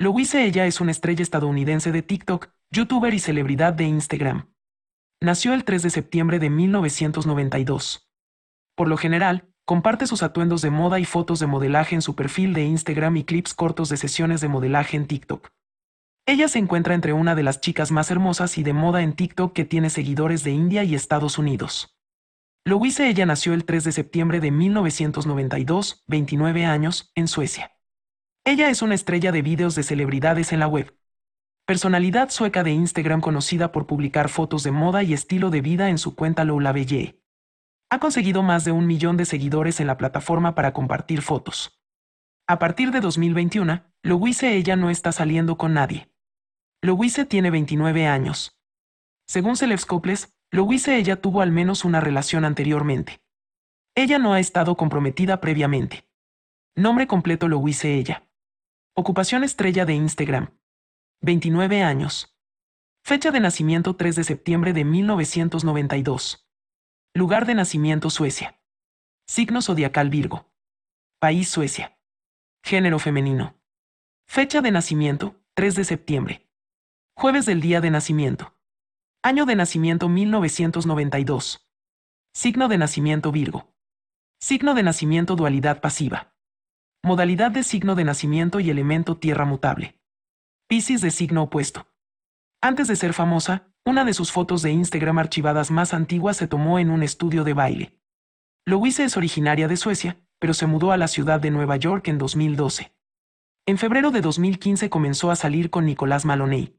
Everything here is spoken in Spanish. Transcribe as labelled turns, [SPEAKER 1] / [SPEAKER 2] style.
[SPEAKER 1] Louise ella es una estrella estadounidense de TikTok, youtuber y celebridad de Instagram. Nació el 3 de septiembre de 1992. Por lo general, comparte sus atuendos de moda y fotos de modelaje en su perfil de Instagram y clips cortos de sesiones de modelaje en TikTok. Ella se encuentra entre una de las chicas más hermosas y de moda en TikTok que tiene seguidores de India y Estados Unidos. Louise ella nació el 3 de septiembre de 1992, 29 años, en Suecia. Ella es una estrella de videos de celebridades en la web. Personalidad sueca de Instagram conocida por publicar fotos de moda y estilo de vida en su cuenta Lola Belle. Ha conseguido más de un millón de seguidores en la plataforma para compartir fotos. A partir de 2021, Louise ella no está saliendo con nadie. Louise tiene 29 años. Según Coples, Louise ella tuvo al menos una relación anteriormente. Ella no ha estado comprometida previamente. Nombre completo Louise ella. Ocupación estrella de Instagram. 29 años. Fecha de nacimiento 3 de septiembre de 1992. Lugar de nacimiento Suecia. Signo zodiacal Virgo. País Suecia. Género femenino. Fecha de nacimiento 3 de septiembre. Jueves del día de nacimiento. Año de nacimiento 1992. Signo de nacimiento Virgo. Signo de nacimiento dualidad pasiva. Modalidad de signo de nacimiento y elemento tierra mutable. Piscis de signo opuesto. Antes de ser famosa, una de sus fotos de Instagram archivadas más antiguas se tomó en un estudio de baile. Louise es originaria de Suecia, pero se mudó a la ciudad de Nueva York en 2012. En febrero de 2015 comenzó a salir con Nicolás Maloney,